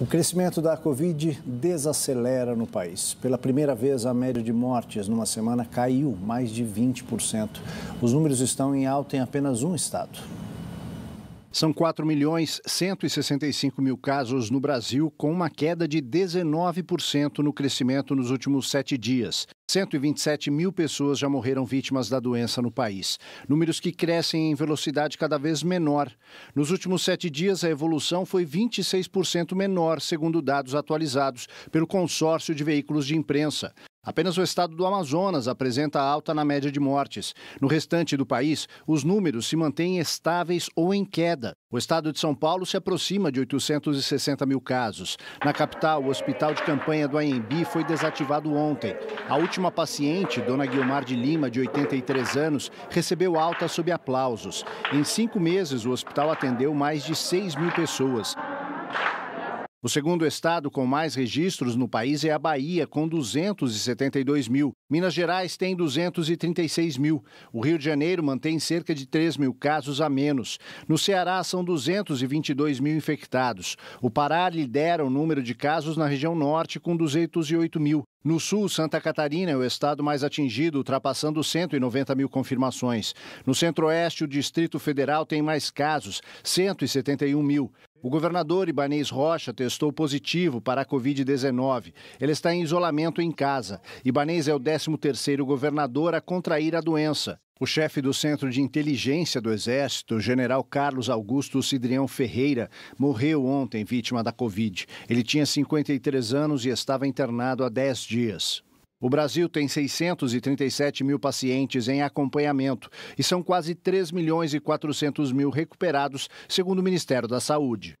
O crescimento da Covid desacelera no país. Pela primeira vez, a média de mortes numa semana caiu mais de 20%. Os números estão em alta em apenas um estado, são 4 milhões 165 mil casos no Brasil, com uma queda de 19% no crescimento nos últimos sete dias. 127 mil pessoas já morreram vítimas da doença no país. Números que crescem em velocidade cada vez menor. Nos últimos sete dias, a evolução foi 26% menor, segundo dados atualizados pelo consórcio de veículos de imprensa. Apenas o estado do Amazonas apresenta alta na média de mortes. No restante do país, os números se mantêm estáveis ou em queda. O estado de São Paulo se aproxima de 860 mil casos. Na capital, o hospital de campanha do AMB foi desativado ontem. A última paciente, dona Guilmar de Lima, de 83 anos, recebeu alta sob aplausos. Em cinco meses, o hospital atendeu mais de 6 mil pessoas. O segundo estado com mais registros no país é a Bahia, com 272 mil. Minas Gerais tem 236 mil. O Rio de Janeiro mantém cerca de 3 mil casos a menos. No Ceará, são 222 mil infectados. O Pará lidera o número de casos na região norte, com 208 mil. No sul, Santa Catarina é o estado mais atingido, ultrapassando 190 mil confirmações. No centro-oeste, o Distrito Federal tem mais casos, 171 mil. O governador Ibanês Rocha testou positivo para a Covid-19. Ele está em isolamento em casa. Ibanês é o 13º governador a contrair a doença. O chefe do Centro de Inteligência do Exército, general Carlos Augusto Cidrião Ferreira, morreu ontem vítima da Covid. Ele tinha 53 anos e estava internado há 10 dias. O Brasil tem 637 mil pacientes em acompanhamento e são quase 3 milhões e 400 mil recuperados, segundo o Ministério da Saúde.